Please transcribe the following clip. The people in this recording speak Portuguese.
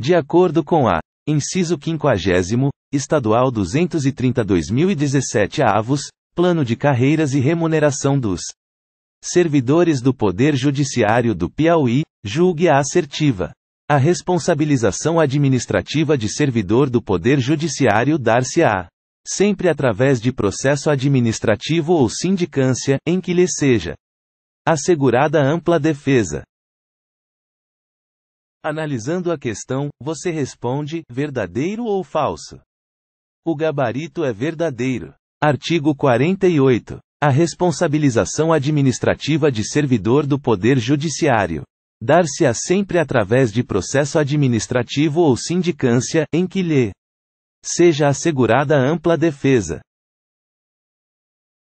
De acordo com a Inciso 50, Estadual 230-2017 avos, Plano de Carreiras e Remuneração dos Servidores do Poder Judiciário do Piauí, julgue a assertiva. A responsabilização administrativa de servidor do Poder Judiciário dar-se-á sempre através de processo administrativo ou sindicância, em que lhe seja assegurada ampla defesa. Analisando a questão, você responde: verdadeiro ou falso? O gabarito é verdadeiro. Artigo 48. A responsabilização administrativa de servidor do Poder Judiciário. Dar-se-á sempre através de processo administrativo ou sindicância, em que lhe seja assegurada ampla defesa.